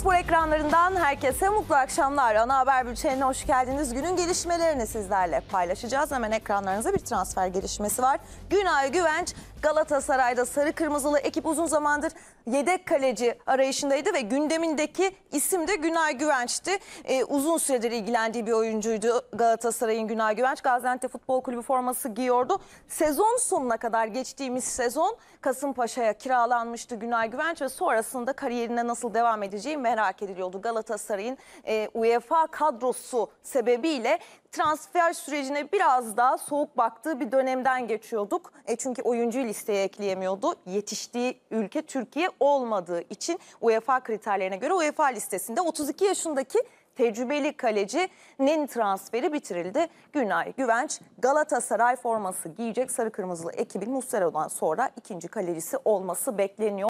Spor ekranlarından herkese mutlu akşamlar. Ana Haber Bülteni'ne hoş geldiniz. Günün gelişmelerini sizlerle paylaşacağız. Hemen ekranlarınıza bir transfer gelişmesi var. Günay Güvenç Galatasaray'da sarı kırmızılı ekip uzun zamandır yedek kaleci arayışındaydı ve gündemindeki isim de Günay Güvenç'ti. Ee, uzun süredir ilgilendiği bir oyuncuydu Galatasaray'ın Günay Güvenç. Gaziantep Futbol Kulübü forması giyiyordu. Sezon sonuna kadar geçtiğimiz sezon Kasımpaşa'ya kiralanmıştı Günay Güvenç ve sonrasında kariyerine nasıl devam edeceğim ve merak ediliyordu. Galatasaray'ın e, UEFA kadrosu sebebiyle transfer sürecine biraz daha soğuk baktığı bir dönemden geçiyorduk. E çünkü oyuncu listeye ekleyemiyordu. Yetiştiği ülke Türkiye olmadığı için UEFA kriterlerine göre UEFA listesinde 32 yaşındaki tecrübeli kalecinin transferi bitirildi. Günay Güvenç Galatasaray forması giyecek sarı kırmızılı ekibin Muslera'dan sonra ikinci kalecisi olması bekleniyor.